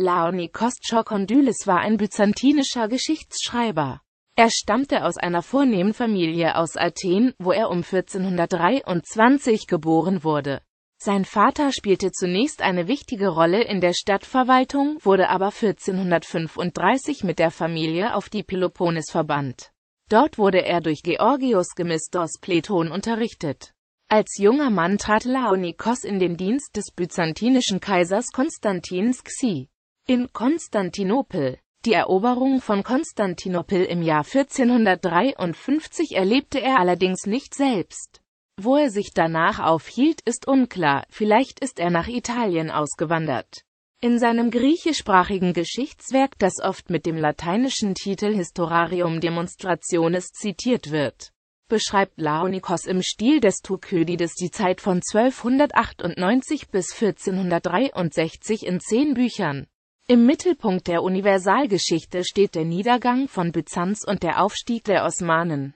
Laonikos Chokondylis war ein byzantinischer Geschichtsschreiber. Er stammte aus einer vornehmen Familie aus Athen, wo er um 1423 geboren wurde. Sein Vater spielte zunächst eine wichtige Rolle in der Stadtverwaltung, wurde aber 1435 mit der Familie auf die Peloponnes verbannt. Dort wurde er durch Georgios Gemistos Pleton unterrichtet. Als junger Mann trat Laonikos in den Dienst des byzantinischen Kaisers Konstantins Xi in Konstantinopel. Die Eroberung von Konstantinopel im Jahr 1453 erlebte er allerdings nicht selbst. Wo er sich danach aufhielt, ist unklar, vielleicht ist er nach Italien ausgewandert. In seinem griechischsprachigen Geschichtswerk, das oft mit dem lateinischen Titel Historarium Demonstrationis zitiert wird, beschreibt Laonikos im Stil des Thukydides die Zeit von 1298 bis 1463 in zehn Büchern. Im Mittelpunkt der Universalgeschichte steht der Niedergang von Byzanz und der Aufstieg der Osmanen.